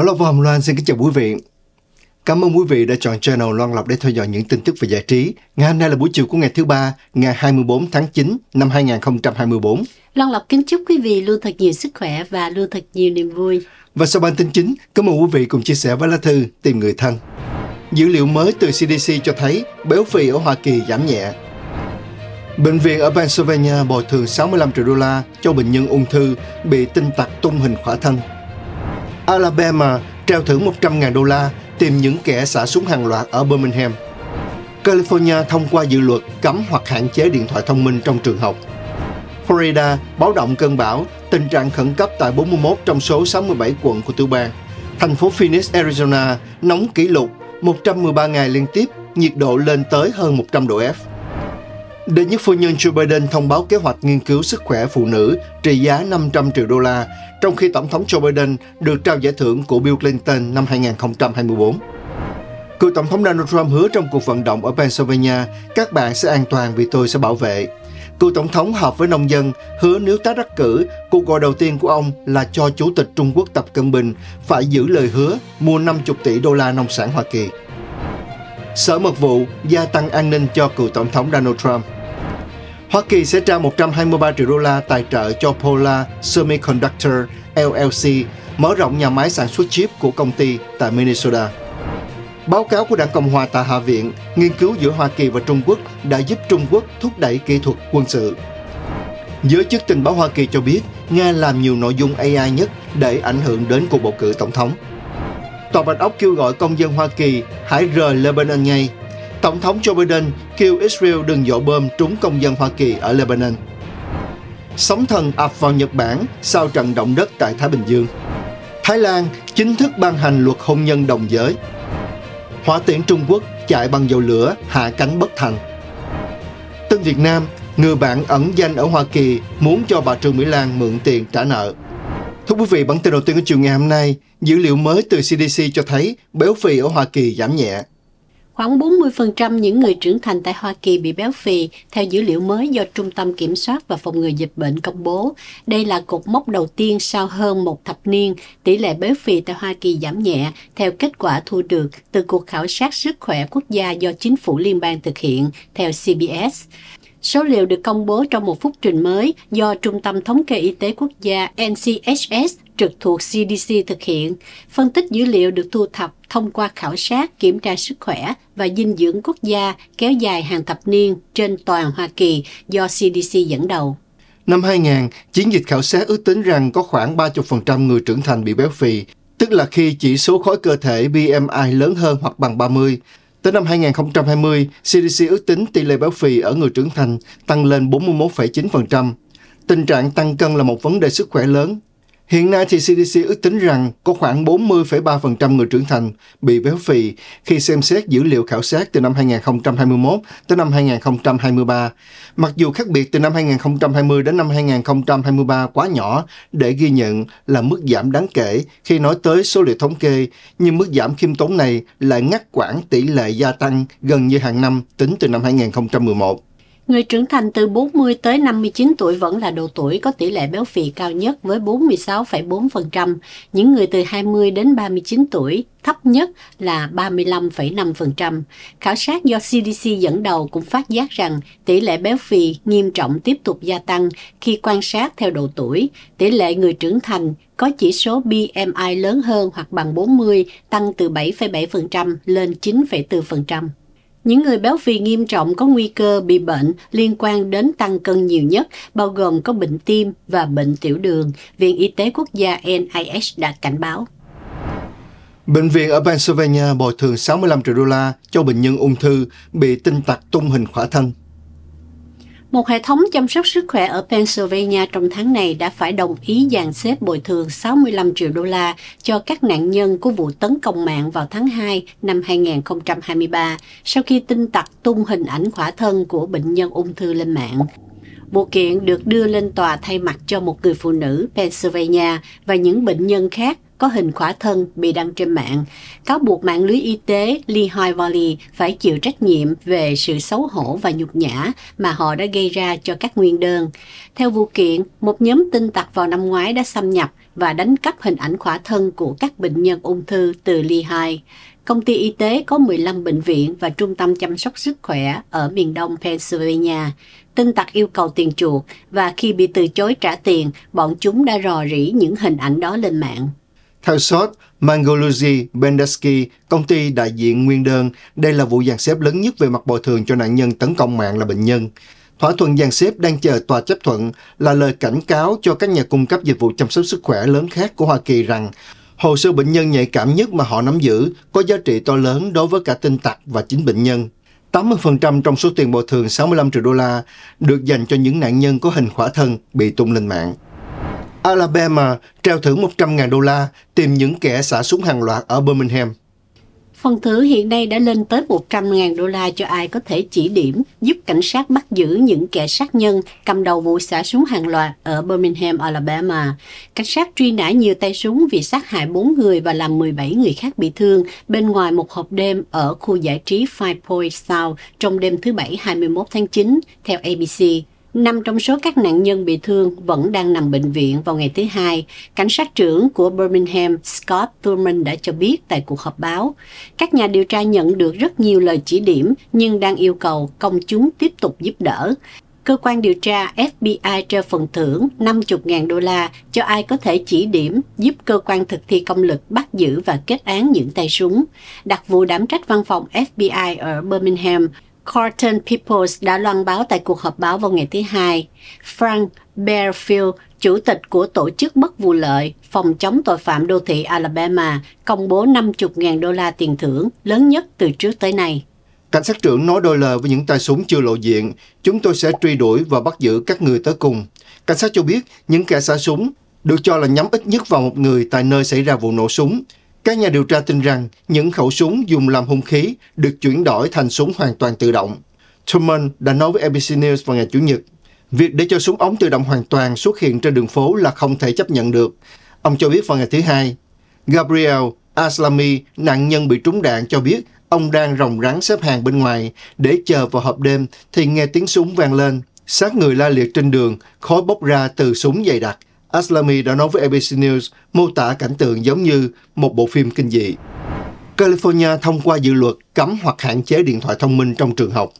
Mở lọc Hồng Loan xin kính chào quý vị. Cảm ơn quý vị đã chọn channel Loan Lộc để theo dõi những tin tức về giải trí. Ngày hôm nay là buổi chiều của ngày thứ ba, ngày 24 tháng 9 năm 2024. Loan Lộc kính chúc quý vị luôn thật nhiều sức khỏe và luôn thật nhiều niềm vui. Và sau bản tin chính, cảm mời quý vị cùng chia sẻ với lá thư tìm người thân. Dữ liệu mới từ CDC cho thấy béo phì ở Hoa Kỳ giảm nhẹ. Bệnh viện ở Pennsylvania bồi thường 65 triệu đô la cho bệnh nhân ung thư bị tinh tặc tung hình khỏa thân. Alabama trao thưởng 100.000 đô la tìm những kẻ xả súng hàng loạt ở Birmingham. California thông qua dự luật cấm hoặc hạn chế điện thoại thông minh trong trường học. Florida báo động cơn bão, tình trạng khẩn cấp tại 41 trong số 67 quận của tiểu bang. Thành phố Phoenix, Arizona nóng kỷ lục 113 ngày liên tiếp, nhiệt độ lên tới hơn 100 độ F. Đệ nhất phu nhân Joe Biden thông báo kế hoạch nghiên cứu sức khỏe phụ nữ trị giá 500 triệu đô la, trong khi Tổng thống Joe Biden được trao giải thưởng của Bill Clinton năm 2024. Cựu Tổng thống Donald Trump hứa trong cuộc vận động ở Pennsylvania, các bạn sẽ an toàn vì tôi sẽ bảo vệ. Cựu Tổng thống họp với nông dân, hứa nếu tái đắc cử, cuộc gọi đầu tiên của ông là cho Chủ tịch Trung Quốc Tập Cận Bình phải giữ lời hứa mua 50 tỷ đô la nông sản Hoa Kỳ. Sở Mật vụ gia tăng an ninh cho cựu Tổng thống Donald Trump. Hoa Kỳ sẽ trao 123 triệu đô la tài trợ cho Polar Semiconductor LLC mở rộng nhà máy sản xuất chip của công ty tại Minnesota. Báo cáo của Đảng Cộng hòa tại Hạ viện, nghiên cứu giữa Hoa Kỳ và Trung Quốc đã giúp Trung Quốc thúc đẩy kỹ thuật quân sự. Giới chức tình báo Hoa Kỳ cho biết Nga làm nhiều nội dung AI nhất để ảnh hưởng đến cuộc bầu cử tổng thống. Tòa Bạch Ốc kêu gọi công dân Hoa Kỳ hãy rời Lebanon ngay Tổng thống Joe Biden kêu Israel đừng dội bơm trúng công dân Hoa Kỳ ở Lebanon. Sóng thần ập vào Nhật Bản sau trận động đất tại Thái Bình Dương. Thái Lan chính thức ban hành luật hôn nhân đồng giới. Hỏa tiễn Trung Quốc chạy bằng dầu lửa hạ cánh bất thành. Tân Việt Nam, người bạn ẩn danh ở Hoa Kỳ muốn cho bà Trương Mỹ Lan mượn tiền trả nợ. Thưa quý vị, bản tin đầu tiên của chiều ngày hôm nay, dữ liệu mới từ CDC cho thấy béo phì ở Hoa Kỳ giảm nhẹ. Khoảng 40% những người trưởng thành tại Hoa Kỳ bị béo phì, theo dữ liệu mới do Trung tâm Kiểm soát và Phòng ngừa Dịch bệnh công bố. Đây là cột mốc đầu tiên sau hơn một thập niên, tỷ lệ béo phì tại Hoa Kỳ giảm nhẹ, theo kết quả thu được từ cuộc khảo sát sức khỏe quốc gia do chính phủ liên bang thực hiện, theo CBS. Số liệu được công bố trong một phúc trình mới do Trung tâm Thống kê Y tế Quốc gia NCHS trực thuộc CDC thực hiện, phân tích dữ liệu được thu thập thông qua khảo sát, kiểm tra sức khỏe và dinh dưỡng quốc gia kéo dài hàng thập niên trên toàn Hoa Kỳ do CDC dẫn đầu. Năm 2000, chiến dịch khảo sát ước tính rằng có khoảng 30% người trưởng thành bị béo phì, tức là khi chỉ số khối cơ thể BMI lớn hơn hoặc bằng 30. Tới năm 2020, CDC ước tính tỷ lệ béo phì ở người trưởng thành tăng lên 41,9%. Tình trạng tăng cân là một vấn đề sức khỏe lớn Hiện nay thì CDC ước tính rằng có khoảng 40,3% người trưởng thành bị béo phì khi xem xét dữ liệu khảo sát từ năm 2021 tới năm 2023. Mặc dù khác biệt từ năm 2020 đến năm 2023 quá nhỏ để ghi nhận là mức giảm đáng kể khi nói tới số liệu thống kê, nhưng mức giảm khiêm tốn này lại ngắt quãng tỷ lệ gia tăng gần như hàng năm tính từ năm 2011. Người trưởng thành từ 40 tới 59 tuổi vẫn là độ tuổi có tỷ lệ béo phì cao nhất với 46,4%, những người từ 20 đến 39 tuổi thấp nhất là 35,5%. Khảo sát do CDC dẫn đầu cũng phát giác rằng tỷ lệ béo phì nghiêm trọng tiếp tục gia tăng khi quan sát theo độ tuổi. Tỷ lệ người trưởng thành có chỉ số BMI lớn hơn hoặc bằng 40 tăng từ 7,7% lên 9,4%. Những người béo phì nghiêm trọng có nguy cơ bị bệnh liên quan đến tăng cân nhiều nhất, bao gồm có bệnh tim và bệnh tiểu đường, Viện Y tế Quốc gia NIH đã cảnh báo. Bệnh viện ở Pennsylvania bồi thường 65 triệu đô la cho bệnh nhân ung thư bị tinh tặc tung hình khỏa thân. Một hệ thống chăm sóc sức khỏe ở Pennsylvania trong tháng này đã phải đồng ý dàn xếp bồi thường 65 triệu đô la cho các nạn nhân của vụ tấn công mạng vào tháng 2 năm 2023 sau khi tin tặc tung hình ảnh khỏa thân của bệnh nhân ung thư lên mạng. Vụ kiện được đưa lên tòa thay mặt cho một người phụ nữ Pennsylvania và những bệnh nhân khác có hình khỏa thân bị đăng trên mạng, cáo buộc mạng lưới y tế Lehigh Valley phải chịu trách nhiệm về sự xấu hổ và nhục nhã mà họ đã gây ra cho các nguyên đơn. Theo vụ kiện, một nhóm tin tặc vào năm ngoái đã xâm nhập và đánh cắp hình ảnh khỏa thân của các bệnh nhân ung thư từ Lehigh. Công ty y tế có 15 bệnh viện và trung tâm chăm sóc sức khỏe ở miền đông Pennsylvania. Tin tặc yêu cầu tiền chuộc và khi bị từ chối trả tiền, bọn chúng đã rò rỉ những hình ảnh đó lên mạng. Theo Sot Mangoluzi Bendesky, công ty đại diện nguyên đơn, đây là vụ dàn xếp lớn nhất về mặt bồi thường cho nạn nhân tấn công mạng là bệnh nhân. Thỏa thuận dàn xếp đang chờ tòa chấp thuận là lời cảnh cáo cho các nhà cung cấp dịch vụ chăm sóc sức khỏe lớn khác của Hoa Kỳ rằng hồ sơ bệnh nhân nhạy cảm nhất mà họ nắm giữ có giá trị to lớn đối với cả tinh tặc và chính bệnh nhân. 80% trong số tiền bồi thường 65 triệu đô la được dành cho những nạn nhân có hình khỏa thân bị tung lên mạng. Alabama treo thưởng 100.000 đô la tìm những kẻ xả súng hàng loạt ở Birmingham. Phần thưởng hiện nay đã lên tới 100.000 đô la cho ai có thể chỉ điểm giúp cảnh sát bắt giữ những kẻ sát nhân cầm đầu vụ xả súng hàng loạt ở Birmingham, Alabama. Cảnh sát truy nã nhiều tay súng vì sát hại 4 người và làm 17 người khác bị thương bên ngoài một hộp đêm ở khu giải trí Five Point South trong đêm thứ Bảy 21 tháng 9, theo ABC. Năm trong số các nạn nhân bị thương vẫn đang nằm bệnh viện vào ngày thứ Hai, cảnh sát trưởng của Birmingham Scott Thurman đã cho biết tại cuộc họp báo. Các nhà điều tra nhận được rất nhiều lời chỉ điểm nhưng đang yêu cầu công chúng tiếp tục giúp đỡ. Cơ quan điều tra FBI treo phần thưởng 50.000 đô la cho ai có thể chỉ điểm giúp cơ quan thực thi công lực bắt giữ và kết án những tay súng. Đặc vụ đảm trách văn phòng FBI ở Birmingham Carlton Peoples đã loan báo tại cuộc họp báo vào ngày thứ Hai. Frank Bearfield, chủ tịch của Tổ chức Bất Vụ Lợi, phòng chống tội phạm đô thị Alabama, công bố 50.000 đô la tiền thưởng, lớn nhất từ trước tới nay. Cảnh sát trưởng nói đôi lời với những tay súng chưa lộ diện, chúng tôi sẽ truy đuổi và bắt giữ các người tới cùng. Cảnh sát cho biết những kẻ xả súng được cho là nhắm ít nhất vào một người tại nơi xảy ra vụ nổ súng, các nhà điều tra tin rằng những khẩu súng dùng làm hung khí được chuyển đổi thành súng hoàn toàn tự động. Truman đã nói với ABC News vào ngày Chủ nhật, việc để cho súng ống tự động hoàn toàn xuất hiện trên đường phố là không thể chấp nhận được. Ông cho biết vào ngày thứ hai, Gabriel Aslami, nạn nhân bị trúng đạn, cho biết ông đang rồng rắn xếp hàng bên ngoài để chờ vào hộp đêm thì nghe tiếng súng vang lên. Sát người la liệt trên đường, khói bốc ra từ súng dày đặc Aslami đã nói với ABC News mô tả cảnh tượng giống như một bộ phim kinh dị. California thông qua dự luật cấm hoặc hạn chế điện thoại thông minh trong trường học.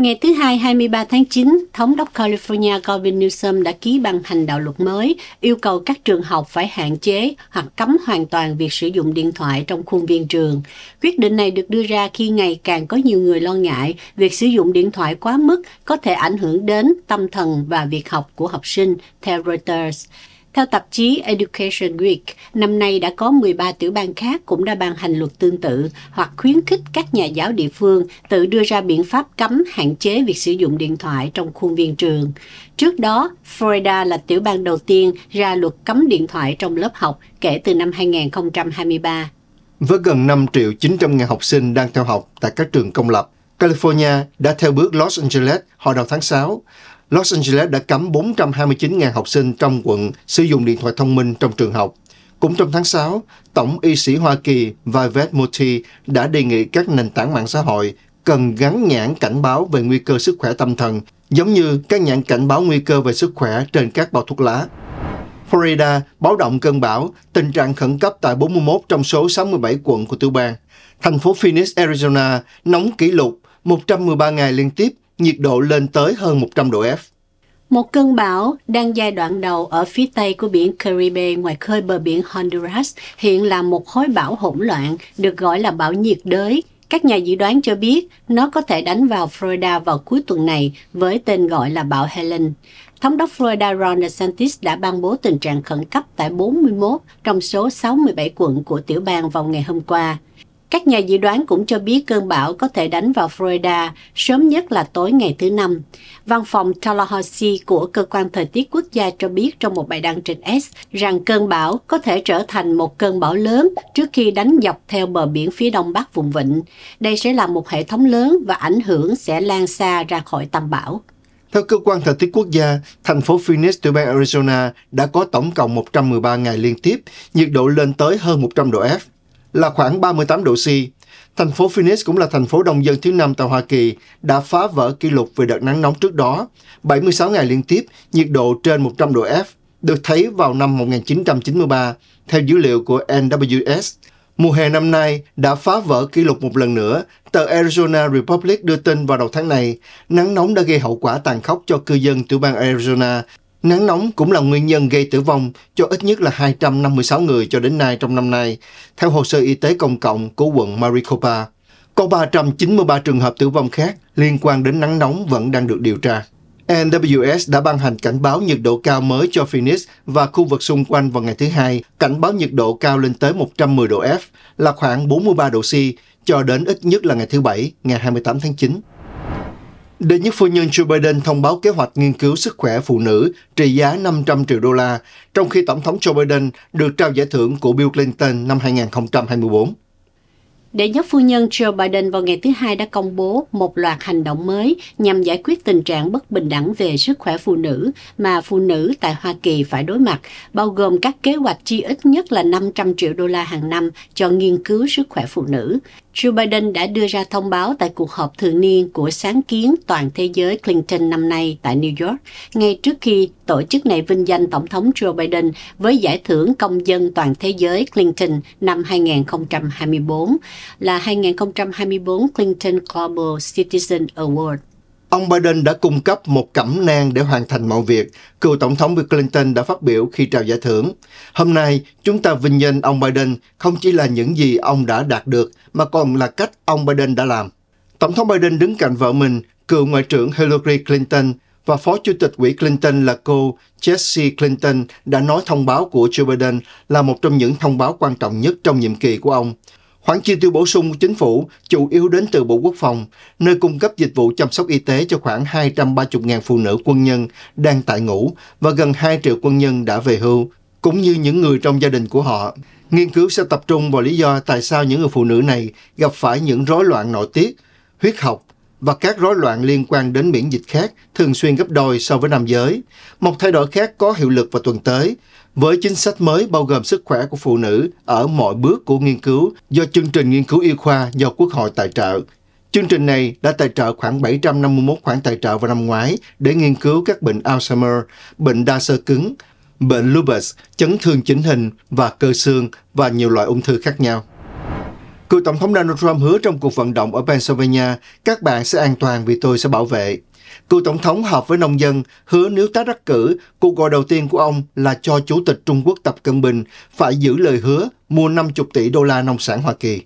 Ngày thứ Hai 23 tháng 9, Thống đốc California Gavin Newsom đã ký ban hành đạo luật mới yêu cầu các trường học phải hạn chế hoặc cấm hoàn toàn việc sử dụng điện thoại trong khuôn viên trường. Quyết định này được đưa ra khi ngày càng có nhiều người lo ngại việc sử dụng điện thoại quá mức có thể ảnh hưởng đến tâm thần và việc học của học sinh, theo Reuters. Theo tạp chí Education Week, năm nay đã có 13 tiểu bang khác cũng đã ban hành luật tương tự hoặc khuyến khích các nhà giáo địa phương tự đưa ra biện pháp cấm hạn chế việc sử dụng điện thoại trong khuôn viên trường. Trước đó, Florida là tiểu bang đầu tiên ra luật cấm điện thoại trong lớp học kể từ năm 2023. Với gần 5 triệu 900 ngàn học sinh đang theo học tại các trường công lập, California đã theo bước Los Angeles hồi đầu tháng 6. Los Angeles đã cấm 429.000 học sinh trong quận sử dụng điện thoại thông minh trong trường học. Cũng trong tháng 6, Tổng y sĩ Hoa Kỳ Vivek Murthy đã đề nghị các nền tảng mạng xã hội cần gắn nhãn cảnh báo về nguy cơ sức khỏe tâm thần, giống như các nhãn cảnh báo nguy cơ về sức khỏe trên các bao thuốc lá. Florida báo động cơn bão, tình trạng khẩn cấp tại 41 trong số 67 quận của tiểu bang. Thành phố Phoenix, Arizona nóng kỷ lục 113 ngày liên tiếp nhiệt độ lên tới hơn 100 độ F. Một cơn bão đang giai đoạn đầu ở phía tây của biển Caribbean ngoài khơi bờ biển Honduras hiện là một khối bão hỗn loạn được gọi là bão nhiệt đới. Các nhà dự đoán cho biết nó có thể đánh vào Florida vào cuối tuần này với tên gọi là bão Helen. Thống đốc Florida Ron DeSantis đã ban bố tình trạng khẩn cấp tại 41 trong số 67 quận của tiểu bang vào ngày hôm qua. Các nhà dự đoán cũng cho biết cơn bão có thể đánh vào Florida sớm nhất là tối ngày thứ Năm. Văn phòng Tallahassee của Cơ quan Thời tiết Quốc gia cho biết trong một bài đăng trên S rằng cơn bão có thể trở thành một cơn bão lớn trước khi đánh dọc theo bờ biển phía đông bắc vùng vịnh. Đây sẽ là một hệ thống lớn và ảnh hưởng sẽ lan xa ra khỏi tâm bão. Theo cơ quan thời tiết quốc gia, thành phố Phoenix tiểu bang Arizona đã có tổng cộng 113 ngày liên tiếp, nhiệt độ lên tới hơn 100 độ F là khoảng 38 độ C. Thành phố Phoenix cũng là thành phố đông dân thứ năm tại Hoa Kỳ đã phá vỡ kỷ lục về đợt nắng nóng trước đó, 76 ngày liên tiếp, nhiệt độ trên 100 độ F, được thấy vào năm 1993, theo dữ liệu của NWS. Mùa hè năm nay đã phá vỡ kỷ lục một lần nữa. Tờ Arizona Republic đưa tin vào đầu tháng này, nắng nóng đã gây hậu quả tàn khốc cho cư dân tiểu bang Arizona Nắng nóng cũng là nguyên nhân gây tử vong cho ít nhất là 256 người cho đến nay trong năm nay, theo hồ sơ y tế công cộng của quận Maricopa. Có 393 trường hợp tử vong khác liên quan đến nắng nóng vẫn đang được điều tra. NWS đã ban hành cảnh báo nhiệt độ cao mới cho Phoenix và khu vực xung quanh vào ngày thứ Hai, cảnh báo nhiệt độ cao lên tới 110 độ F, là khoảng 43 độ C, cho đến ít nhất là ngày thứ Bảy, ngày 28 tháng 9. Đệ nhất phu nhân Joe Biden thông báo kế hoạch nghiên cứu sức khỏe phụ nữ trị giá 500 triệu đô la, trong khi Tổng thống Joe Biden được trao giải thưởng của Bill Clinton năm 2024. Đệ nhất phu nhân Joe Biden vào ngày thứ Hai đã công bố một loạt hành động mới nhằm giải quyết tình trạng bất bình đẳng về sức khỏe phụ nữ mà phụ nữ tại Hoa Kỳ phải đối mặt, bao gồm các kế hoạch chi ít nhất là 500 triệu đô la hàng năm cho nghiên cứu sức khỏe phụ nữ. Joe Biden đã đưa ra thông báo tại cuộc họp thường niên của sáng kiến toàn thế giới Clinton năm nay tại New York, ngay trước khi tổ chức này vinh danh Tổng thống Joe Biden với giải thưởng công dân toàn thế giới Clinton năm 2024 là 2024 Clinton Global Citizen Award. Ông Biden đã cung cấp một cẩm nang để hoàn thành mọi việc, cựu Tổng thống Bill Clinton đã phát biểu khi trao giải thưởng. Hôm nay, chúng ta vinh danh ông Biden không chỉ là những gì ông đã đạt được, mà còn là cách ông Biden đã làm. Tổng thống Biden đứng cạnh vợ mình, cựu Ngoại trưởng Hillary Clinton và Phó Chủ tịch Quỹ Clinton là cô Jessie Clinton đã nói thông báo của Joe Biden là một trong những thông báo quan trọng nhất trong nhiệm kỳ của ông. Khoản chi tiêu bổ sung của chính phủ chủ yếu đến từ Bộ Quốc phòng, nơi cung cấp dịch vụ chăm sóc y tế cho khoảng 230.000 phụ nữ quân nhân đang tại ngũ và gần 2 triệu quân nhân đã về hưu, cũng như những người trong gia đình của họ. Nghiên cứu sẽ tập trung vào lý do tại sao những người phụ nữ này gặp phải những rối loạn nội tiết, huyết học và các rối loạn liên quan đến miễn dịch khác thường xuyên gấp đôi so với nam giới. Một thay đổi khác có hiệu lực vào tuần tới với chính sách mới bao gồm sức khỏe của phụ nữ ở mọi bước của nghiên cứu do chương trình nghiên cứu y khoa do Quốc hội tài trợ. Chương trình này đã tài trợ khoảng 751 khoản tài trợ vào năm ngoái để nghiên cứu các bệnh Alzheimer, bệnh đa xơ cứng, bệnh lupus, chấn thương chỉnh hình và cơ xương và nhiều loại ung thư khác nhau. Cựu Tổng thống Donald Trump hứa trong cuộc vận động ở Pennsylvania, các bạn sẽ an toàn vì tôi sẽ bảo vệ. Cựu tổng thống họp với nông dân hứa nếu tái đắc cử, cuộc gọi đầu tiên của ông là cho Chủ tịch Trung Quốc Tập Cận Bình phải giữ lời hứa mua 50 tỷ đô la nông sản Hoa Kỳ.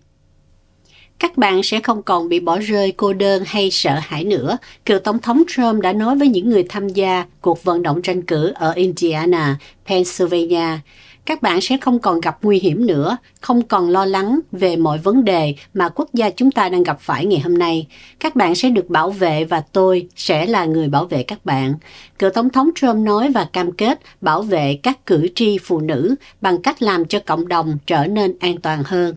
Các bạn sẽ không còn bị bỏ rơi cô đơn hay sợ hãi nữa, cựu Tổng thống Trump đã nói với những người tham gia cuộc vận động tranh cử ở Indiana, Pennsylvania các bạn sẽ không còn gặp nguy hiểm nữa, không còn lo lắng về mọi vấn đề mà quốc gia chúng ta đang gặp phải ngày hôm nay. Các bạn sẽ được bảo vệ và tôi sẽ là người bảo vệ các bạn. Cựu Tổng thống Trump nói và cam kết bảo vệ các cử tri phụ nữ bằng cách làm cho cộng đồng trở nên an toàn hơn.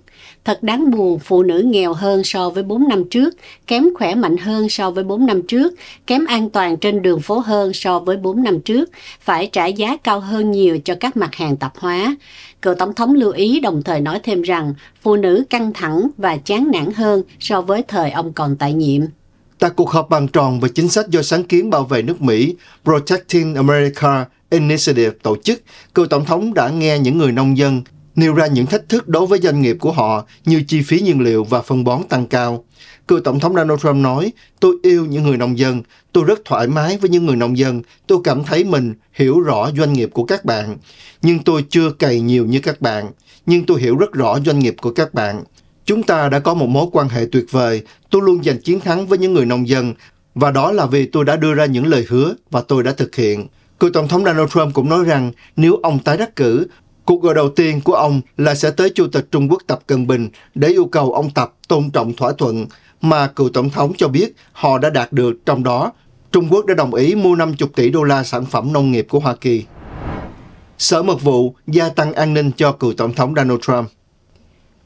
Thật đáng buồn, phụ nữ nghèo hơn so với 4 năm trước, kém khỏe mạnh hơn so với 4 năm trước, kém an toàn trên đường phố hơn so với 4 năm trước, phải trả giá cao hơn nhiều cho các mặt hàng tạp hóa. Cựu Tổng thống lưu ý đồng thời nói thêm rằng phụ nữ căng thẳng và chán nản hơn so với thời ông còn tại nhiệm. Tại cuộc họp bàn tròn về chính sách do sáng kiến bảo vệ nước Mỹ Protecting America Initiative tổ chức, cựu Tổng thống đã nghe những người nông dân, nêu ra những thách thức đối với doanh nghiệp của họ như chi phí nhiên liệu và phân bón tăng cao. Cựu Tổng thống Donald Trump nói, tôi yêu những người nông dân, tôi rất thoải mái với những người nông dân, tôi cảm thấy mình hiểu rõ doanh nghiệp của các bạn, nhưng tôi chưa cày nhiều như các bạn, nhưng tôi hiểu rất rõ doanh nghiệp của các bạn. Chúng ta đã có một mối quan hệ tuyệt vời, tôi luôn giành chiến thắng với những người nông dân, và đó là vì tôi đã đưa ra những lời hứa và tôi đã thực hiện. Cựu Tổng thống Donald Trump cũng nói rằng nếu ông tái đắc cử, Cuộc gọi đầu tiên của ông là sẽ tới Chủ tịch Trung Quốc Tập Cận Bình để yêu cầu ông Tập tôn trọng thỏa thuận mà cựu Tổng thống cho biết họ đã đạt được, trong đó Trung Quốc đã đồng ý mua 50 tỷ đô la sản phẩm nông nghiệp của Hoa Kỳ. Sở Mật vụ gia tăng an ninh cho cựu Tổng thống Donald Trump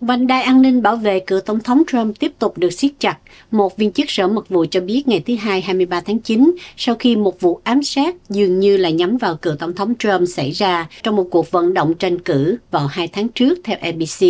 Vành đai an ninh bảo vệ cựu Tổng thống Trump tiếp tục được siết chặt. Một viên chức sở mật vụ cho biết ngày thứ Hai 23 tháng 9, sau khi một vụ ám sát dường như là nhắm vào cựu Tổng thống Trump xảy ra trong một cuộc vận động tranh cử vào hai tháng trước theo ABC.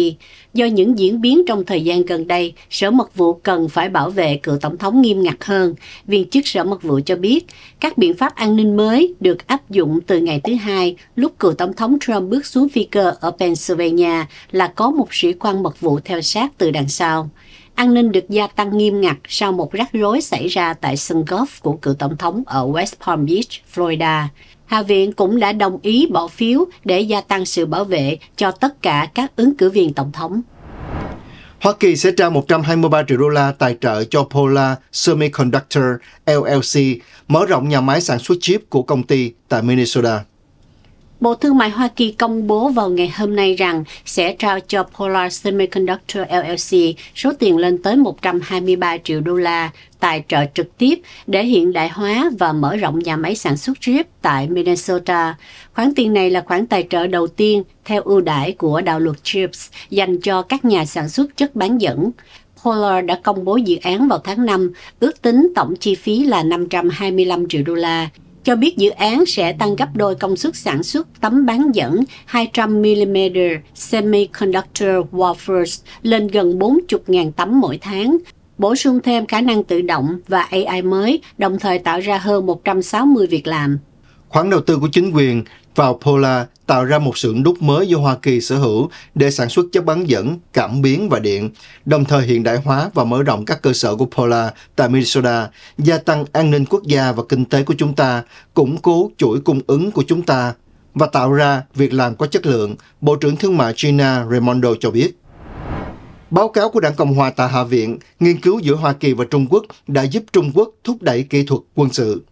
Do những diễn biến trong thời gian gần đây, Sở Mật vụ cần phải bảo vệ cựu Tổng thống nghiêm ngặt hơn. Viên chức Sở Mật vụ cho biết, các biện pháp an ninh mới được áp dụng từ ngày thứ Hai, lúc cựu Tổng thống Trump bước xuống phi cơ ở Pennsylvania là có một sĩ quan mật vụ theo sát từ đằng sau an ninh được gia tăng nghiêm ngặt sau một rắc rối xảy ra tại sân golf của cựu tổng thống ở West Palm Beach, Florida. Hạ viện cũng đã đồng ý bỏ phiếu để gia tăng sự bảo vệ cho tất cả các ứng cử viên tổng thống. Hoa Kỳ sẽ trao 123 triệu đô la tài trợ cho Polar Semiconductor LLC, mở rộng nhà máy sản xuất chip của công ty tại Minnesota. Bộ Thương mại Hoa Kỳ công bố vào ngày hôm nay rằng sẽ trao cho Polar Semiconductor LLC số tiền lên tới 123 triệu đô la tài trợ trực tiếp để hiện đại hóa và mở rộng nhà máy sản xuất chip tại Minnesota. Khoản tiền này là khoản tài trợ đầu tiên theo ưu đãi của đạo luật CHIPS dành cho các nhà sản xuất chất bán dẫn. Polar đã công bố dự án vào tháng 5, ước tính tổng chi phí là 525 triệu đô la cho biết dự án sẽ tăng gấp đôi công suất sản xuất tấm bán dẫn 200mm Semiconductor Wafers lên gần 40.000 tấm mỗi tháng, bổ sung thêm khả năng tự động và AI mới, đồng thời tạo ra hơn 160 việc làm. Khoản đầu tư của chính quyền vào Pola tạo ra một xưởng đúc mới do Hoa Kỳ sở hữu để sản xuất chất bán dẫn, cảm biến và điện, đồng thời hiện đại hóa và mở rộng các cơ sở của Pola tại Minnesota, gia tăng an ninh quốc gia và kinh tế của chúng ta, củng cố chuỗi cung ứng của chúng ta và tạo ra việc làm có chất lượng, Bộ trưởng Thương mại Gina Raimondo cho biết. Báo cáo của Đảng Cộng hòa tại Hạ viện, nghiên cứu giữa Hoa Kỳ và Trung Quốc đã giúp Trung Quốc thúc đẩy kỹ thuật quân sự.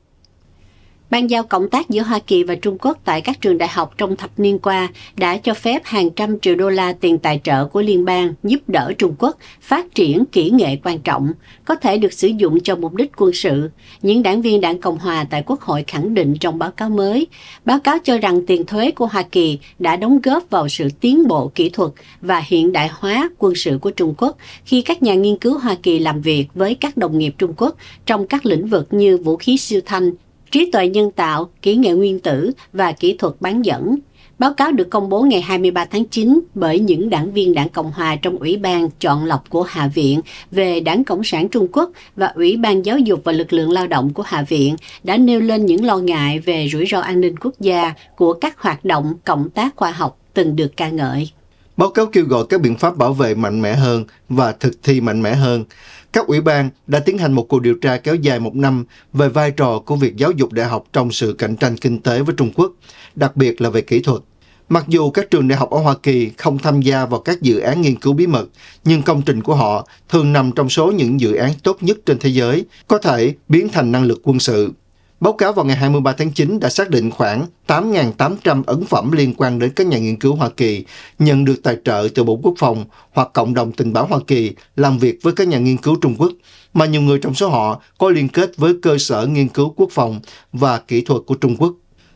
Ban giao cộng tác giữa Hoa Kỳ và Trung Quốc tại các trường đại học trong thập niên qua đã cho phép hàng trăm triệu đô la tiền tài trợ của liên bang giúp đỡ Trung Quốc phát triển kỹ nghệ quan trọng, có thể được sử dụng cho mục đích quân sự. Những đảng viên đảng Cộng Hòa tại Quốc hội khẳng định trong báo cáo mới, báo cáo cho rằng tiền thuế của Hoa Kỳ đã đóng góp vào sự tiến bộ kỹ thuật và hiện đại hóa quân sự của Trung Quốc khi các nhà nghiên cứu Hoa Kỳ làm việc với các đồng nghiệp Trung Quốc trong các lĩnh vực như vũ khí siêu thanh, trí tuệ nhân tạo, kỹ nghệ nguyên tử và kỹ thuật bán dẫn. Báo cáo được công bố ngày 23 tháng 9 bởi những đảng viên đảng Cộng Hòa trong Ủy ban chọn lọc của Hạ viện về đảng Cộng sản Trung Quốc và Ủy ban Giáo dục và lực lượng lao động của Hạ viện đã nêu lên những lo ngại về rủi ro an ninh quốc gia của các hoạt động cộng tác khoa học từng được ca ngợi. Báo cáo kêu gọi các biện pháp bảo vệ mạnh mẽ hơn và thực thi mạnh mẽ hơn các ủy ban đã tiến hành một cuộc điều tra kéo dài một năm về vai trò của việc giáo dục đại học trong sự cạnh tranh kinh tế với Trung Quốc, đặc biệt là về kỹ thuật. Mặc dù các trường đại học ở Hoa Kỳ không tham gia vào các dự án nghiên cứu bí mật, nhưng công trình của họ thường nằm trong số những dự án tốt nhất trên thế giới, có thể biến thành năng lực quân sự. Báo cáo vào ngày 23 tháng 9 đã xác định khoảng 8.800 ấn phẩm liên quan đến các nhà nghiên cứu Hoa Kỳ nhận được tài trợ từ Bộ Quốc phòng hoặc Cộng đồng Tình báo Hoa Kỳ làm việc với các nhà nghiên cứu Trung Quốc, mà nhiều người trong số họ có liên kết với cơ sở nghiên cứu quốc phòng và kỹ thuật của Trung Quốc.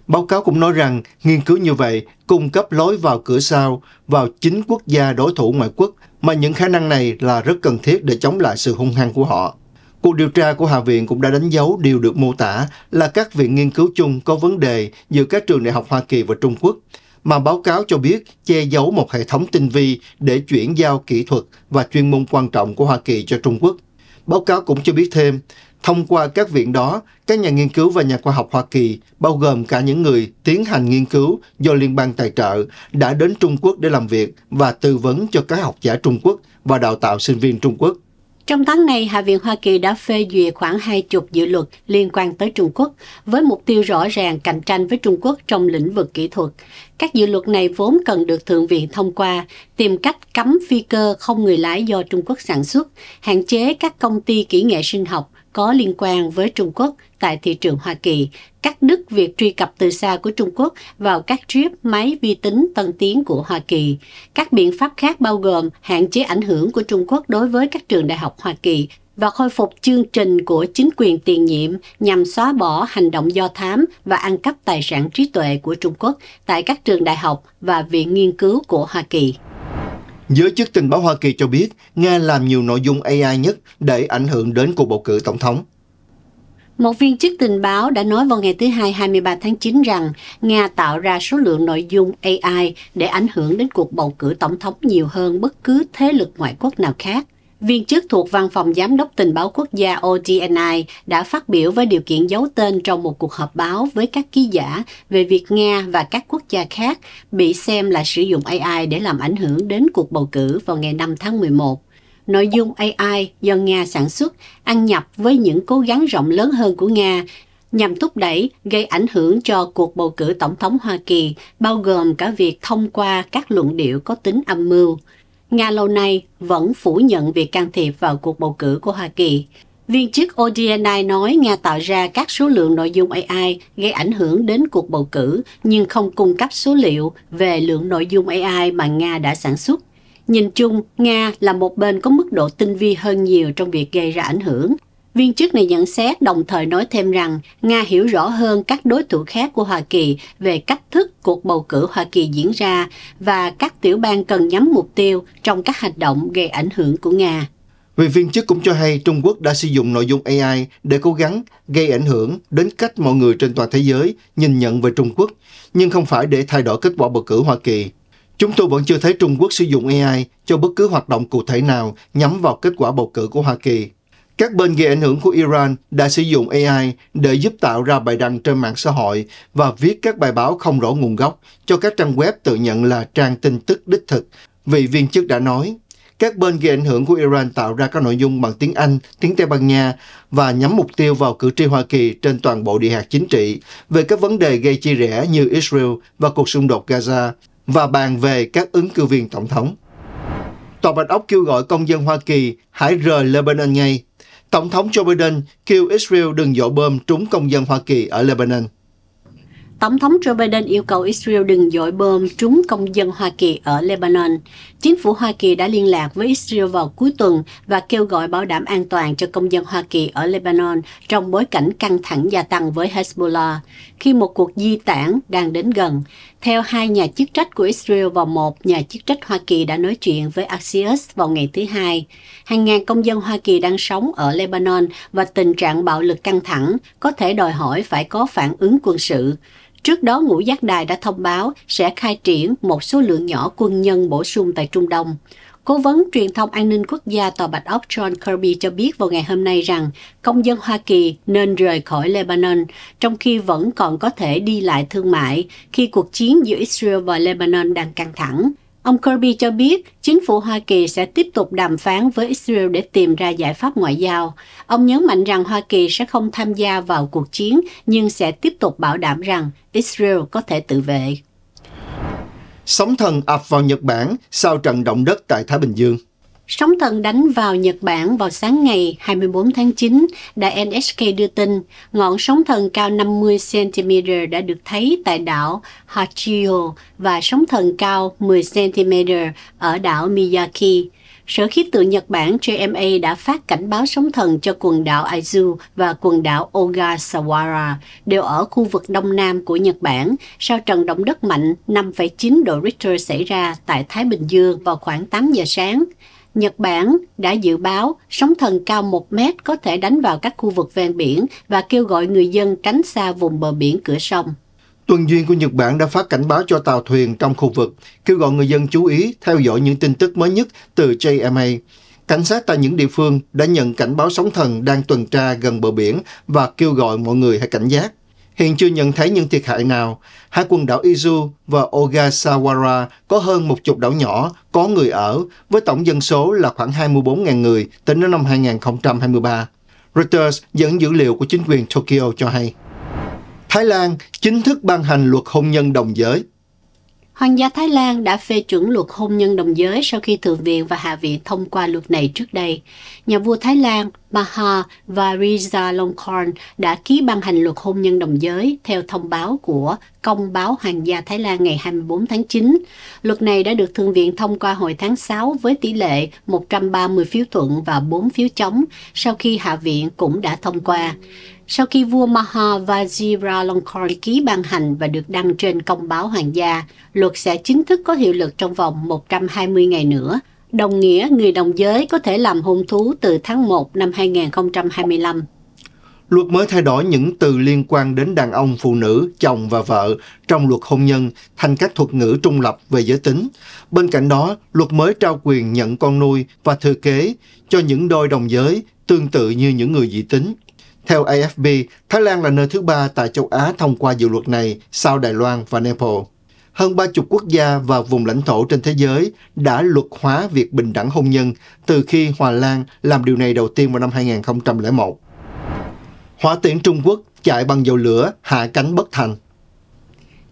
Báo cáo cũng nói rằng nghiên cứu như vậy cung cấp lối vào cửa sau vào chính quốc gia đối thủ ngoại quốc mà những khả năng này là rất cần thiết để chống lại sự hung hăng của họ. Cuộc điều tra của Hạ viện cũng đã đánh dấu điều được mô tả là các viện nghiên cứu chung có vấn đề giữa các trường đại học Hoa Kỳ và Trung Quốc, mà báo cáo cho biết che giấu một hệ thống tinh vi để chuyển giao kỹ thuật và chuyên môn quan trọng của Hoa Kỳ cho Trung Quốc. Báo cáo cũng cho biết thêm, thông qua các viện đó, các nhà nghiên cứu và nhà khoa học Hoa Kỳ, bao gồm cả những người tiến hành nghiên cứu do liên bang tài trợ, đã đến Trung Quốc để làm việc và tư vấn cho các học giả Trung Quốc và đào tạo sinh viên Trung Quốc. Trong tháng này, Hạ viện Hoa Kỳ đã phê duyệt khoảng 20 dự luật liên quan tới Trung Quốc, với mục tiêu rõ ràng cạnh tranh với Trung Quốc trong lĩnh vực kỹ thuật. Các dự luật này vốn cần được Thượng viện thông qua, tìm cách cấm phi cơ không người lái do Trung Quốc sản xuất, hạn chế các công ty kỹ nghệ sinh học có liên quan với Trung Quốc tại thị trường Hoa Kỳ, cắt đứt việc truy cập từ xa của Trung Quốc vào các chip máy vi tính tân tiến của Hoa Kỳ. Các biện pháp khác bao gồm hạn chế ảnh hưởng của Trung Quốc đối với các trường đại học Hoa Kỳ và khôi phục chương trình của chính quyền tiền nhiệm nhằm xóa bỏ hành động do thám và ăn cắp tài sản trí tuệ của Trung Quốc tại các trường đại học và viện nghiên cứu của Hoa Kỳ. Giới chức tình báo Hoa Kỳ cho biết Nga làm nhiều nội dung AI nhất để ảnh hưởng đến cuộc bầu cử tổng thống. Một viên chức tình báo đã nói vào ngày thứ Hai 23 tháng 9 rằng Nga tạo ra số lượng nội dung AI để ảnh hưởng đến cuộc bầu cử tổng thống nhiều hơn bất cứ thế lực ngoại quốc nào khác. Viên chức thuộc Văn phòng Giám đốc Tình báo Quốc gia ODNI đã phát biểu với điều kiện giấu tên trong một cuộc họp báo với các ký giả về việc Nga và các quốc gia khác bị xem là sử dụng AI để làm ảnh hưởng đến cuộc bầu cử vào ngày 5 tháng 11. Nội dung AI do Nga sản xuất ăn nhập với những cố gắng rộng lớn hơn của Nga nhằm thúc đẩy gây ảnh hưởng cho cuộc bầu cử tổng thống Hoa Kỳ, bao gồm cả việc thông qua các luận điệu có tính âm mưu. Nga lâu nay vẫn phủ nhận việc can thiệp vào cuộc bầu cử của Hoa Kỳ. Viên chức ODNI nói Nga tạo ra các số lượng nội dung AI gây ảnh hưởng đến cuộc bầu cử nhưng không cung cấp số liệu về lượng nội dung AI mà Nga đã sản xuất. Nhìn chung, Nga là một bên có mức độ tinh vi hơn nhiều trong việc gây ra ảnh hưởng Viên chức này nhận xét đồng thời nói thêm rằng Nga hiểu rõ hơn các đối thủ khác của Hoa Kỳ về cách thức cuộc bầu cử Hoa Kỳ diễn ra và các tiểu bang cần nhắm mục tiêu trong các hành động gây ảnh hưởng của Nga. Vì viên chức cũng cho hay Trung Quốc đã sử dụng nội dung AI để cố gắng gây ảnh hưởng đến cách mọi người trên toàn thế giới nhìn nhận về Trung Quốc, nhưng không phải để thay đổi kết quả bầu cử Hoa Kỳ. Chúng tôi vẫn chưa thấy Trung Quốc sử dụng AI cho bất cứ hoạt động cụ thể nào nhắm vào kết quả bầu cử của Hoa Kỳ. Các bên gây ảnh hưởng của Iran đã sử dụng AI để giúp tạo ra bài đăng trên mạng xã hội và viết các bài báo không rõ nguồn gốc cho các trang web tự nhận là trang tin tức đích thực. Vị viên chức đã nói, các bên gây ảnh hưởng của Iran tạo ra các nội dung bằng tiếng Anh, tiếng Tây Ban Nha và nhắm mục tiêu vào cử tri Hoa Kỳ trên toàn bộ địa hạt chính trị về các vấn đề gây chia rẽ như Israel và cuộc xung đột Gaza và bàn về các ứng cử viên tổng thống. Tòa Bạch Ốc kêu gọi công dân Hoa Kỳ hãy rời Lebanon ngay Tổng thống Joe Biden kêu Israel đừng dội bơm trúng công dân Hoa Kỳ ở Lebanon. Tổng thống Joe Biden yêu cầu Israel đừng dội bơm trúng công dân Hoa Kỳ ở Lebanon. Chính phủ Hoa Kỳ đã liên lạc với Israel vào cuối tuần và kêu gọi bảo đảm an toàn cho công dân Hoa Kỳ ở Lebanon trong bối cảnh căng thẳng gia tăng với Hezbollah, khi một cuộc di tản đang đến gần. Theo hai nhà chức trách của Israel và một nhà chức trách Hoa Kỳ đã nói chuyện với Axios vào ngày thứ Hai, hàng ngàn công dân Hoa Kỳ đang sống ở Lebanon và tình trạng bạo lực căng thẳng có thể đòi hỏi phải có phản ứng quân sự. Trước đó, Ngũ Giác Đài đã thông báo sẽ khai triển một số lượng nhỏ quân nhân bổ sung tại Trung Đông. Cố vấn truyền thông an ninh quốc gia Tòa Bạch Ốc John Kirby cho biết vào ngày hôm nay rằng công dân Hoa Kỳ nên rời khỏi Lebanon, trong khi vẫn còn có thể đi lại thương mại khi cuộc chiến giữa Israel và Lebanon đang căng thẳng. Ông Kirby cho biết chính phủ Hoa Kỳ sẽ tiếp tục đàm phán với Israel để tìm ra giải pháp ngoại giao. Ông nhấn mạnh rằng Hoa Kỳ sẽ không tham gia vào cuộc chiến nhưng sẽ tiếp tục bảo đảm rằng Israel có thể tự vệ. Sóng thần ập vào Nhật Bản sau trận động đất tại Thái Bình Dương. Sóng thần đánh vào Nhật Bản vào sáng ngày 24 tháng 9, đài NHK đưa tin ngọn sóng thần cao 50cm đã được thấy tại đảo Hachio và sóng thần cao 10cm ở đảo Miyaki. Sở khí tượng Nhật Bản JMA đã phát cảnh báo sóng thần cho quần đảo Aizu và quần đảo Ogasawara, đều ở khu vực đông nam của Nhật Bản, sau trận động đất mạnh 5,9 độ Richter xảy ra tại Thái Bình Dương vào khoảng 8 giờ sáng. Nhật Bản đã dự báo sóng thần cao 1 mét có thể đánh vào các khu vực ven biển và kêu gọi người dân tránh xa vùng bờ biển cửa sông. Tuần duyên của Nhật Bản đã phát cảnh báo cho tàu thuyền trong khu vực, kêu gọi người dân chú ý theo dõi những tin tức mới nhất từ JMA. Cảnh sát tại những địa phương đã nhận cảnh báo sóng thần đang tuần tra gần bờ biển và kêu gọi mọi người hãy cảnh giác. Hiện chưa nhận thấy những thiệt hại nào. Hai quần đảo Izu và Ogasawara có hơn một chục đảo nhỏ có người ở, với tổng dân số là khoảng 24.000 người tính đến năm 2023. Reuters dẫn dữ liệu của chính quyền Tokyo cho hay. Thái Lan chính thức ban hành luật hôn nhân đồng giới. Hoàng gia Thái Lan đã phê chuẩn luật hôn nhân đồng giới sau khi Thượng viện và Hạ viện thông qua luật này trước đây. Nhà vua Thái Lan Maha Longkorn đã ký ban hành luật hôn nhân đồng giới theo thông báo của Công báo Hoàng gia Thái Lan ngày 24 tháng 9. Luật này đã được Thượng viện thông qua hồi tháng 6 với tỷ lệ 130 phiếu thuận và 4 phiếu chống sau khi Hạ viện cũng đã thông qua sau khi vua Maha Vajiralongkorn ký ban hành và được đăng trên công báo hoàng gia, luật sẽ chính thức có hiệu lực trong vòng 120 ngày nữa. Đồng nghĩa người đồng giới có thể làm hôn thú từ tháng 1 năm 2025. Luật mới thay đổi những từ liên quan đến đàn ông, phụ nữ, chồng và vợ trong luật hôn nhân thành các thuật ngữ trung lập về giới tính. Bên cạnh đó, luật mới trao quyền nhận con nuôi và thừa kế cho những đôi đồng giới tương tự như những người dị tính. Theo AFP, Thái Lan là nơi thứ ba tại châu Á thông qua dự luật này sau Đài Loan và Nepal. Hơn 30 quốc gia và vùng lãnh thổ trên thế giới đã luật hóa việc bình đẳng hôn nhân từ khi Hòa Lan làm điều này đầu tiên vào năm 2001. Hỏa tiễn Trung Quốc chạy bằng dầu lửa hạ cánh bất thành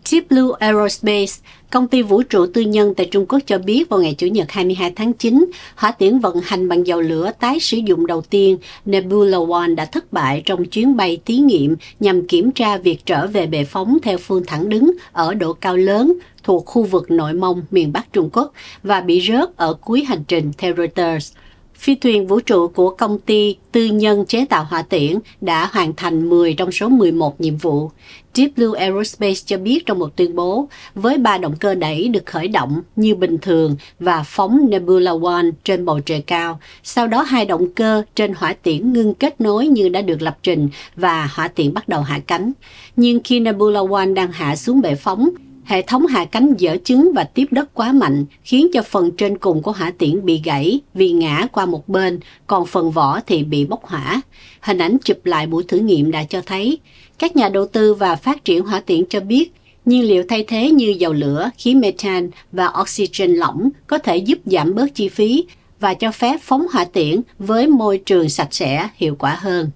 Deep Blue Aerospace, công ty vũ trụ tư nhân tại Trung Quốc cho biết vào ngày Chủ nhật 22 tháng 9, hỏa tiễn vận hành bằng dầu lửa tái sử dụng đầu tiên Nebula One đã thất bại trong chuyến bay thí nghiệm nhằm kiểm tra việc trở về bệ phóng theo phương thẳng đứng ở độ cao lớn thuộc khu vực Nội Mông, miền Bắc Trung Quốc và bị rớt ở cuối hành trình theo Reuters. Phi thuyền vũ trụ của công ty tư nhân chế tạo hỏa tiễn đã hoàn thành 10 trong số 11 nhiệm vụ. Deep Blue Aerospace cho biết trong một tuyên bố, với ba động cơ đẩy được khởi động như bình thường và phóng Nebula One trên bầu trời cao, sau đó hai động cơ trên hỏa tiễn ngưng kết nối như đã được lập trình và hỏa tiễn bắt đầu hạ cánh. Nhưng khi Nebula One đang hạ xuống bệ phóng, Hệ thống hạ cánh dở trứng và tiếp đất quá mạnh khiến cho phần trên cùng của hỏa tiễn bị gãy vì ngã qua một bên, còn phần vỏ thì bị bốc hỏa. Hình ảnh chụp lại buổi thử nghiệm đã cho thấy, các nhà đầu tư và phát triển hỏa tiễn cho biết nhiên liệu thay thế như dầu lửa, khí methane và oxygen lỏng có thể giúp giảm bớt chi phí và cho phép phóng hỏa tiễn với môi trường sạch sẽ hiệu quả hơn.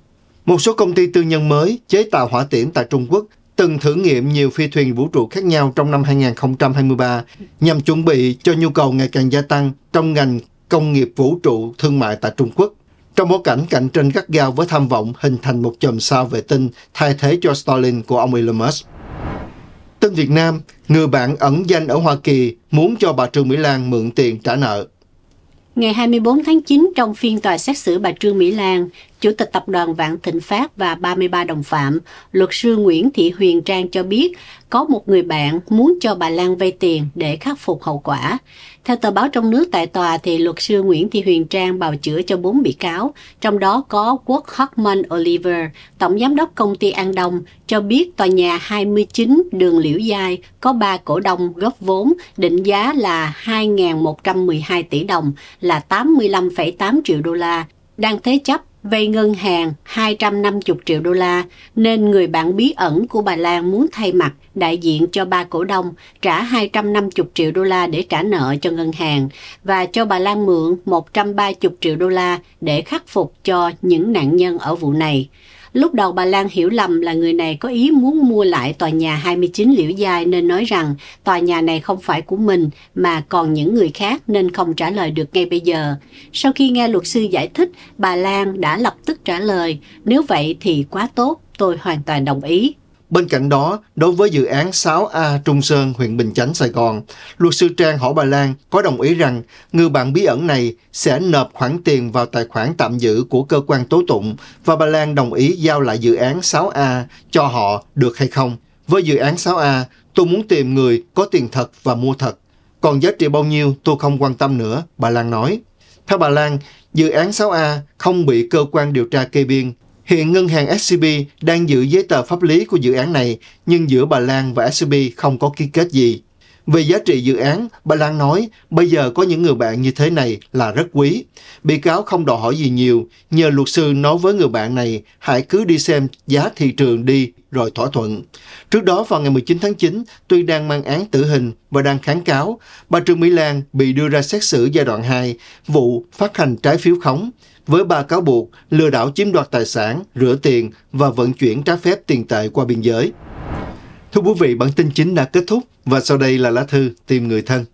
Một số công ty tư nhân mới chế tạo hỏa tiễn tại Trung Quốc từng thử nghiệm nhiều phi thuyền vũ trụ khác nhau trong năm 2023 nhằm chuẩn bị cho nhu cầu ngày càng gia tăng trong ngành công nghiệp vũ trụ thương mại tại Trung Quốc. Trong bối cảnh cạnh tranh gắt gao với tham vọng hình thành một chòm sao vệ tinh thay thế cho Starlink của ông Elon Musk. Tin Việt Nam, người bạn ẩn danh ở Hoa Kỳ muốn cho bà Trương Mỹ Lan mượn tiền trả nợ. Ngày 24 tháng 9 trong phiên tòa xét xử bà Trương Mỹ Lan, Chủ tịch tập đoàn Vạn Thịnh Phát và 33 đồng phạm, luật sư Nguyễn Thị Huyền Trang cho biết có một người bạn muốn cho bà Lan vay tiền để khắc phục hậu quả. Theo tờ báo trong nước tại tòa thì luật sư Nguyễn Thị Huyền Trang bào chữa cho bốn bị cáo, trong đó có Quốc hartman Oliver, tổng giám đốc công ty An Đông, cho biết tòa nhà 29 đường Liễu Giai có ba cổ đông góp vốn định giá là 2.112 tỷ đồng là 85,8 triệu đô la, đang thế chấp vay ngân hàng 250 triệu đô la, nên người bạn bí ẩn của bà Lan muốn thay mặt đại diện cho ba cổ đông trả 250 triệu đô la để trả nợ cho ngân hàng và cho bà Lan mượn 130 triệu đô la để khắc phục cho những nạn nhân ở vụ này. Lúc đầu bà Lan hiểu lầm là người này có ý muốn mua lại tòa nhà 29 Liễu Giai nên nói rằng tòa nhà này không phải của mình mà còn những người khác nên không trả lời được ngay bây giờ. Sau khi nghe luật sư giải thích, bà Lan đã lập tức trả lời, nếu vậy thì quá tốt, tôi hoàn toàn đồng ý. Bên cạnh đó, đối với dự án 6A Trung Sơn, huyện Bình Chánh, Sài Gòn, luật sư Trang hỏi bà Lan có đồng ý rằng người bạn bí ẩn này sẽ nộp khoản tiền vào tài khoản tạm giữ của cơ quan tố tụng và bà Lan đồng ý giao lại dự án 6A cho họ được hay không? Với dự án 6A, tôi muốn tìm người có tiền thật và mua thật. Còn giá trị bao nhiêu tôi không quan tâm nữa, bà Lan nói. Theo bà Lan, dự án 6A không bị cơ quan điều tra kê biên Hiện ngân hàng SCB đang giữ giấy tờ pháp lý của dự án này, nhưng giữa bà Lan và SCB không có ký kết gì. Về giá trị dự án, bà Lan nói, bây giờ có những người bạn như thế này là rất quý. Bị cáo không đòi hỏi gì nhiều, nhờ luật sư nói với người bạn này, hãy cứ đi xem giá thị trường đi rồi thỏa thuận. Trước đó vào ngày 19 tháng 9, tuy đang mang án tử hình và đang kháng cáo, bà Trương Mỹ Lan bị đưa ra xét xử giai đoạn 2, vụ phát hành trái phiếu khống với ba cáo buộc lừa đảo chiếm đoạt tài sản, rửa tiền và vận chuyển trái phép tiền tệ qua biên giới. Thưa quý vị, bản tin chính đã kết thúc và sau đây là lá thư tìm người thân.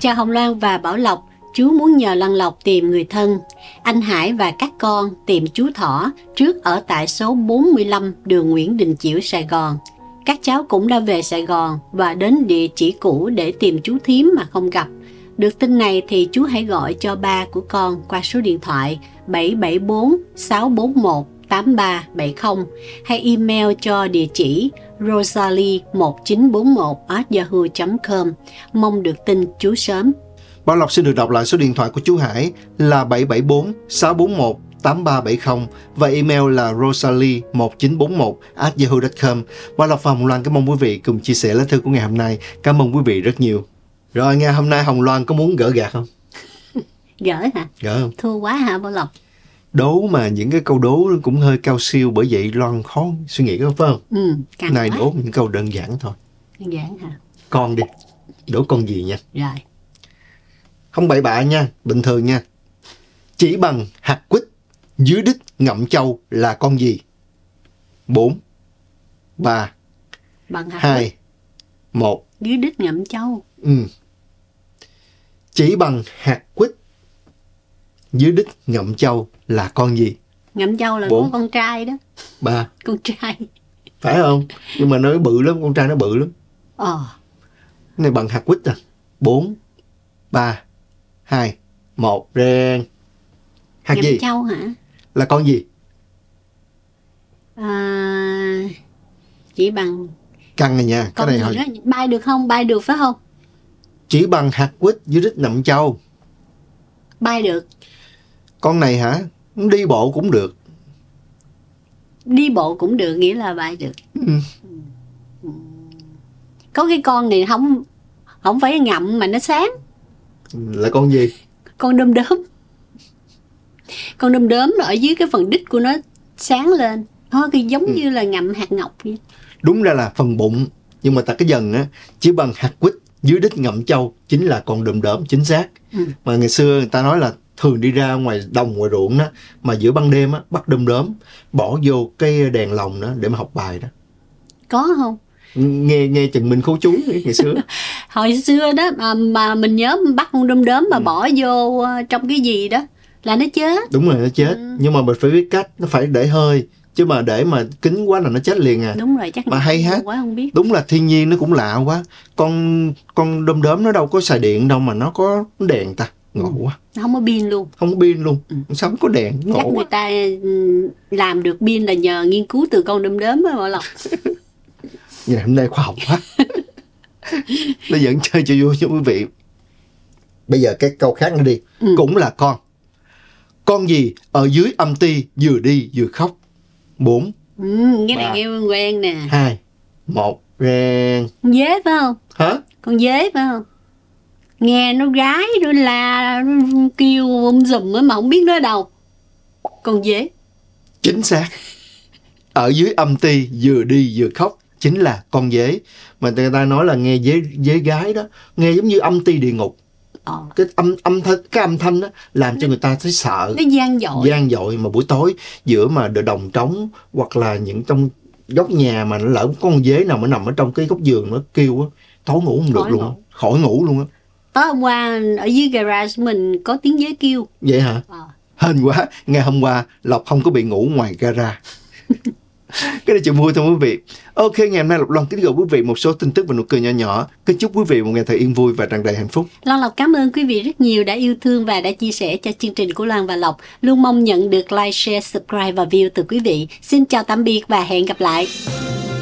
Chào Hồng Loan và Bảo Lộc, chú muốn nhờ Lăng Lộc tìm người thân. Anh Hải và các con tìm chú Thỏ trước ở tại số 45 đường Nguyễn Đình Chiểu, Sài Gòn. Các cháu cũng đã về Sài Gòn và đến địa chỉ cũ để tìm chú thím mà không gặp. Được tin này thì chú hãy gọi cho ba của con qua số điện thoại 774 641 8370 hay email cho địa chỉ rosalie1941@yahoo.com. Mong được tin chú sớm. Bảo Lộc xin được đọc lại số điện thoại của chú Hải là 774 641 8370 và email là rosalie1941@yahoo.com. và Lộc Phòng Loan cảm ơn quý vị cùng chia sẻ lá thư của ngày hôm nay. Cảm ơn quý vị rất nhiều. Rồi ngày hôm nay Hồng Loan có muốn gỡ gạt không? gỡ hả? Gỡ không? Thua quá hả Bảo Lộc? đố mà những cái câu đố cũng hơi cao siêu bởi vậy Loan khó suy nghĩ có phải không? Ừ, Này đố những câu đơn giản thôi. Đơn giản hả? Con đi. Đố con gì nha. Rồi. Không bậy bạ nha, bình thường nha. Chỉ bằng hạt quýt dưới đít ngậm châu là con gì? 4, 3, Bằng hạt 2, 1. Dưới đít ngậm châu. Ừ. Chỉ bằng hạt quýt dưới đít ngậm châu là con gì? Ngậm châu là 4, con trai đó. 3. Con trai. Phải không? Nhưng mà nó bự lắm, con trai nó bự lắm. Ờ. này bằng hạt quýt à. 4, 3, 2, 1. Rèn. Hạt ngậm gì? châu hả? là con gì à, chỉ bằng căng à này nha con cái này hồi... Đó, bay được không bay được phải không chỉ bằng hạt quýt dưới đít nậm châu bay được con này hả đi bộ cũng được đi bộ cũng được nghĩa là bay được ừ. ừ. ừ. có cái con này không không phải ngậm mà nó sáng là con gì con đom đóm con đom đóm là ở dưới cái phần đít của nó sáng lên nó cái giống ừ. như là ngậm hạt ngọc vậy đúng ra là phần bụng nhưng mà ta cái dần á chỉ bằng hạt quýt dưới đít ngậm châu chính là con đom đóm chính xác ừ. mà ngày xưa người ta nói là thường đi ra ngoài đồng ngoài ruộng đó mà giữa ban đêm á bắt đom đóm bỏ vô cái đèn lồng đó để mà học bài đó có không nghe nghe chừng mình khấu chú ngày xưa hồi xưa đó mà, mà mình nhớ bắt con đom đóm mà ừ. bỏ vô ờ, trong cái gì đó là nó chết đúng rồi nó chết ừ. nhưng mà mình phải biết cách nó phải để hơi chứ mà để mà kín quá là nó chết liền à đúng rồi chắc mà hay hát quá không biết đúng là thiên nhiên nó cũng lạ quá con con đom đóm nó đâu có xài điện đâu mà nó có đèn ta ngộ ừ. quá nó không có pin luôn không có pin luôn ừ. sao có đèn ngộ chắc quá. người ta ừ, làm được pin là nhờ nghiên cứu từ con đom đóm đó mọi lộc ngày hôm nay khoa học quá nó dẫn chơi cho vui cho quý vị bây giờ cái câu khác nữa đi ừ. cũng là con con gì ở dưới âm ti vừa đi vừa khóc. 4 ừ, Cái 3, này nghe quen nè. 2 1 Rèn. Dế phải không? Hả? Con dế phải không? Nghe nó gái nó la nó kêu um dùm mà không biết nó đâu. Con dế. Chính xác. Ở dưới âm ti vừa đi vừa khóc chính là con dế mà người ta nói là nghe dế dế gái đó nghe giống như âm ti địa ngục Ờ. cái âm âm thanh cái âm thanh đó làm cho người ta thấy sợ nó gian dội gian dội mà buổi tối giữa mà đồng trống hoặc là những trong góc nhà mà nó lỡ con dế nào mà nằm ở trong cái góc giường nó kêu á tối ngủ không được khỏi luôn ngủ. khỏi ngủ luôn á tối hôm qua ở dưới garage mình có tiếng dế kêu vậy hả à. hên quá ngày hôm qua lộc không có bị ngủ ngoài garage. cái này chuyện vui thôi quý vị ok ngày hôm nay lộc long kính gửi quý vị một số tin tức và nụ cười nhỏ nhỏ kính chúc quý vị một ngày thật yên vui và tràn đầy hạnh phúc long lộc cảm ơn quý vị rất nhiều đã yêu thương và đã chia sẻ cho chương trình của loan và lộc luôn mong nhận được like share subscribe và view từ quý vị xin chào tạm biệt và hẹn gặp lại